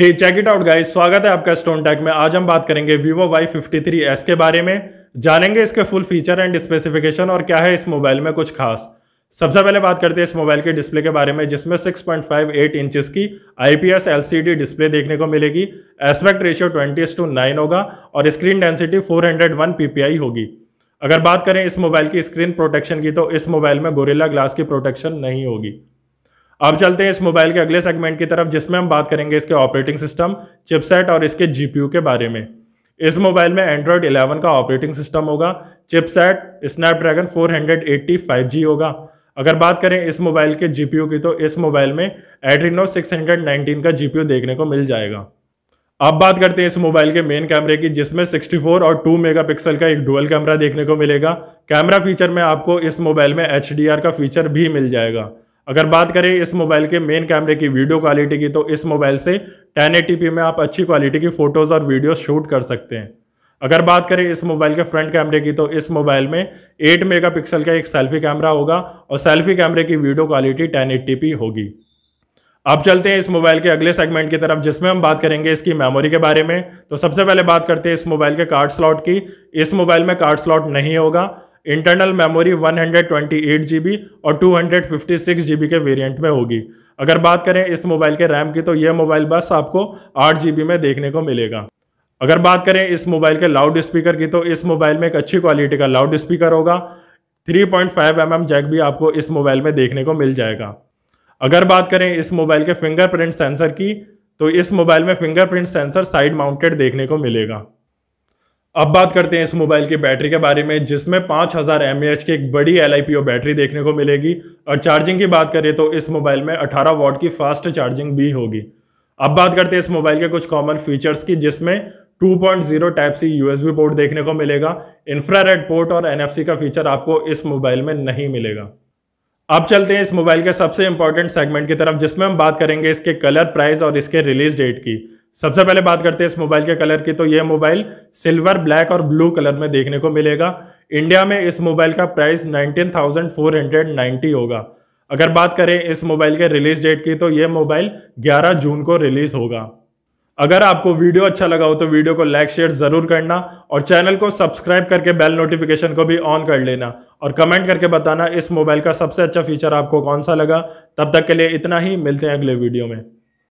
hey check it out guys स्वागत है आपका स्टोन टैक में आज हम बात करेंगे Vivo Y fifty three S के बारे में जानेंगे इसके फुल फीचर एंड स्पेसिफिकेशन और क्या है इस मोबाइल में कुछ खास सबसे पहले बात करते हैं इस मोबाइल के डिस्प्ले के बारे में जिसमें 6.58 इंचेस की आईपीएस एलसीडी डिस्प्ले देखने को मिलेगी aspect ratio twenty to nine होगा और स्क्रीन डेंसिटी फोर पीपीआई होगी अगर बात करें इस मोबाइल की स्क्रीन प्रोटेक्शन की तो इस मोबाइल में गोरेला ग्लास की प्रोटेक्शन नहीं होगी अब चलते हैं इस मोबाइल के अगले सेगमेंट की तरफ जिसमें हम बात करेंगे इसके ऑपरेटिंग सिस्टम चिपसेट और इसके जीपीयू के बारे में इस मोबाइल में एंड्रॉयड 11 का ऑपरेटिंग सिस्टम होगा चिपसेट स्नैपड्रैगन 485G होगा अगर बात करें इस मोबाइल के जीपीयू की तो इस मोबाइल में एड्रीनो 619 का जीपीयू देखने को मिल जाएगा अब बात करते हैं इस मोबाइल के मेन कैमरे की जिसमें 64 और 2 मेगापिक्सल का एक डुअल कैमरा देखने को मिलेगा कैमरा फीचर में आपको इस मोबाइल में एच का फीचर भी मिल जाएगा अगर बात करें इस मोबाइल के मेन कैमरे की वीडियो क्वालिटी की तो इस मोबाइल से 1080p में आप अच्छी क्वालिटी की फ़ोटोज़ और वीडियो शूट कर सकते हैं अगर बात करें इस मोबाइल के फ्रंट कैमरे की तो इस मोबाइल में 8 मेगापिक्सल का एक सेल्फी कैमरा होगा और सेल्फी कैमरे की वीडियो क्वालिटी 1080p होगी अब चलते हैं इस मोबाइल के अगले सेगमेंट की तरफ जिसमें हम बात करेंगे इसकी मेमोरी के बारे में तो सबसे पहले बात करते हैं इस मोबाइल के कार्ड स्लॉट की इस मोबाइल में कार्ड स्लॉट नहीं होगा इंटरनल मेमोरी जी बी और जी बी के वेरिएंट में होगी अगर बात करें इस मोबाइल के रैम की तो यह मोबाइल बस आपको आठ बी में देखने को मिलेगा अगर बात करें इस मोबाइल के लाउड स्पीकर की तो इस मोबाइल में एक अच्छी क्वालिटी का लाउड स्पीकर होगा 3.5 पॉइंट mm जैक भी आपको इस मोबाइल में देखने को मिल जाएगा अगर बात करें इस मोबाइल के फिंगरप्रिंट सेंसर की तो इस मोबाइल में फिंगरप्रिंट सेंसर साइड माउंटेड देखने को मिलेगा अब बात करते हैं इस मोबाइल की बैटरी के बारे में जिसमें 5000 हज़ार की एक बड़ी एल बैटरी देखने को मिलेगी और चार्जिंग की बात करें तो इस मोबाइल में 18 वॉट की फास्ट चार्जिंग भी होगी अब बात करते हैं इस मोबाइल के कुछ कॉमन फीचर्स की जिसमें 2.0 टाइप सी यूएसबी पोर्ट देखने को मिलेगा इंफ्रारेड पोर्ट और एनएफसी का फीचर आपको इस मोबाइल में नहीं मिलेगा अब चलते हैं इस मोबाइल के सबसे इंपॉर्टेंट सेगमेंट की तरफ जिसमें हम बात करेंगे इसके कलर प्राइस और इसके रिलीज डेट की सबसे पहले बात करते हैं इस मोबाइल के कलर की तो ये मोबाइल सिल्वर ब्लैक और ब्लू कलर में देखने को मिलेगा इंडिया में इस मोबाइल का प्राइस 19,490 होगा अगर बात करें इस मोबाइल के रिलीज डेट की तो ये मोबाइल 11 जून को रिलीज होगा अगर आपको वीडियो अच्छा लगा हो तो वीडियो को लाइक शेयर जरूर करना और चैनल को सब्सक्राइब करके बेल नोटिफिकेशन को भी ऑन कर लेना और कमेंट करके बताना इस मोबाइल का सबसे अच्छा फीचर आपको कौन सा लगा तब तक के लिए इतना ही मिलते हैं अगले वीडियो में